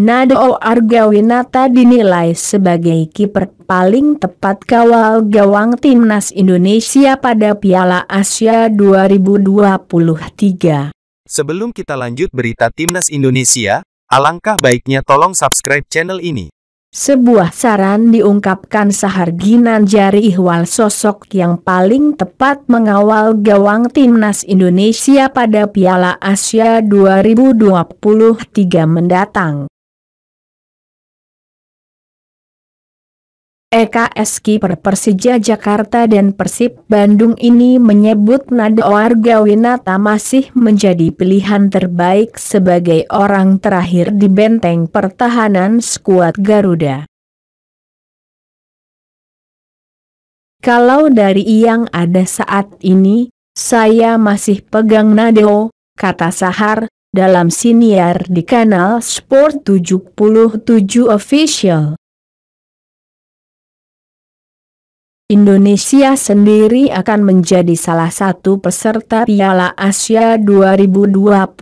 Nadeo Argawinata dinilai sebagai kiper paling tepat kawal gawang timnas Indonesia pada Piala Asia 2023. Sebelum kita lanjut berita timnas Indonesia, alangkah baiknya tolong subscribe channel ini. Sebuah saran diungkapkan Sahar Jari Ihwal sosok yang paling tepat mengawal gawang timnas Indonesia pada Piala Asia 2023 mendatang. EKSK per Persija Jakarta dan Persib Bandung ini menyebut Nado Argawinata masih menjadi pilihan terbaik sebagai orang terakhir di benteng pertahanan skuad Garuda. Kalau dari yang ada saat ini, saya masih pegang Nado, kata Sahar, dalam siniar di kanal Sport 77 Official. Indonesia sendiri akan menjadi salah satu peserta Piala Asia 2023.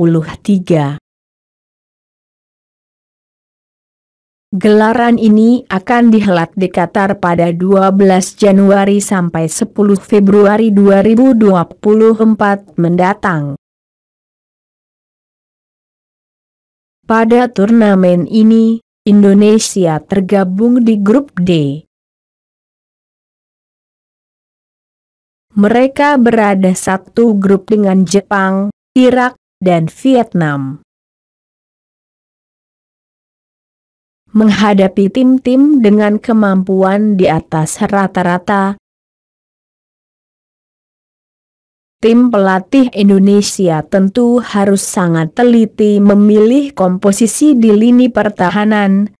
Gelaran ini akan dihelat di Qatar pada 12 Januari sampai 10 Februari 2024 mendatang. Pada turnamen ini, Indonesia tergabung di grup D Mereka berada satu grup dengan Jepang, Irak, dan Vietnam. Menghadapi tim-tim dengan kemampuan di atas rata-rata, Tim pelatih Indonesia tentu harus sangat teliti memilih komposisi di lini pertahanan,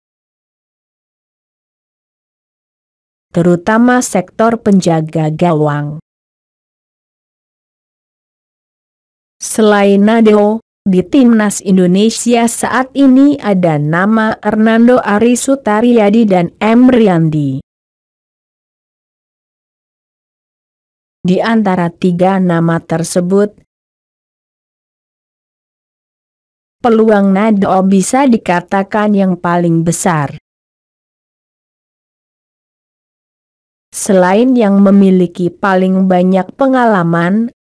terutama sektor penjaga gawang. Selain Nadeo, di timnas Indonesia saat ini ada nama Hernando Ari Sutariadi dan Emriandi. Di antara tiga nama tersebut, peluang Nadeo bisa dikatakan yang paling besar. Selain yang memiliki paling banyak pengalaman,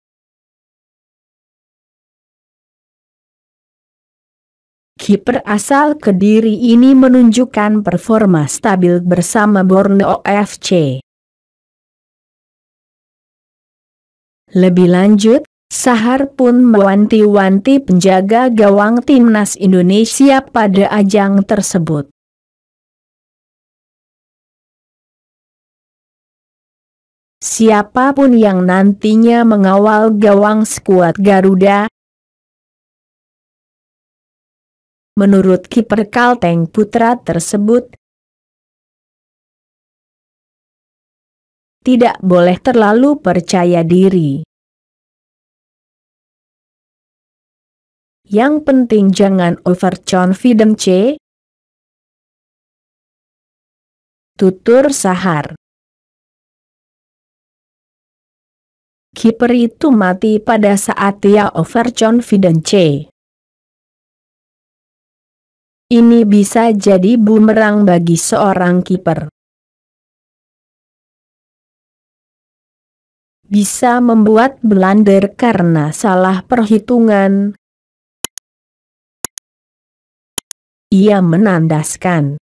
Kiper asal Kediri ini menunjukkan performa stabil bersama Borneo FC. Lebih lanjut, Sahar pun mewanti-wanti penjaga gawang timnas Indonesia pada ajang tersebut. Siapapun yang nantinya mengawal gawang skuad Garuda, Menurut kiper Kalteng Putra tersebut, tidak boleh terlalu percaya diri. Yang penting jangan overconfident C. Tutur Sahar Kiper itu mati pada saat dia overconfident C. Ini bisa jadi bumerang bagi seorang kiper. Bisa membuat blunder karena salah perhitungan. Ia menandaskan.